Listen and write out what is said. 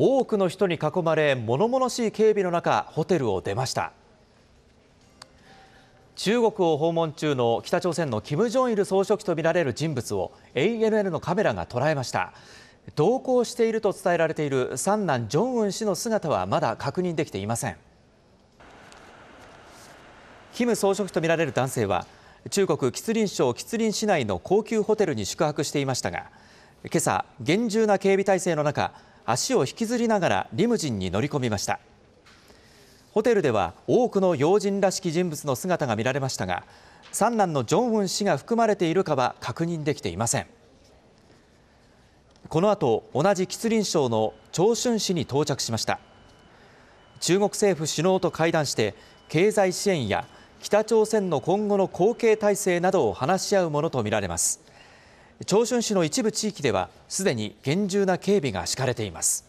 多くの人に囲まれ物々しい警備の中ホテルを出ました中国を訪問中の北朝鮮の金正日総書記とみられる人物を ANN のカメラが捉えました同行していると伝えられている三男ジョンウン氏の姿はまだ確認できていません金総書記とみられる男性は中国吉林省吉林市内の高級ホテルに宿泊していましたが今朝厳重な警備体制の中足を引きずりながらリムジンに乗り込みました。ホテルでは多くの要人らしき人物の姿が見られましたが、三男のジョンウン氏が含まれているかは確認できていません。この後、同じ吉林省の長春市に到着しました。中国政府首脳と会談して、経済支援や北朝鮮の今後の後継体制などを話し合うものとみられます。長春市の一部地域ではすでに厳重な警備が敷かれています。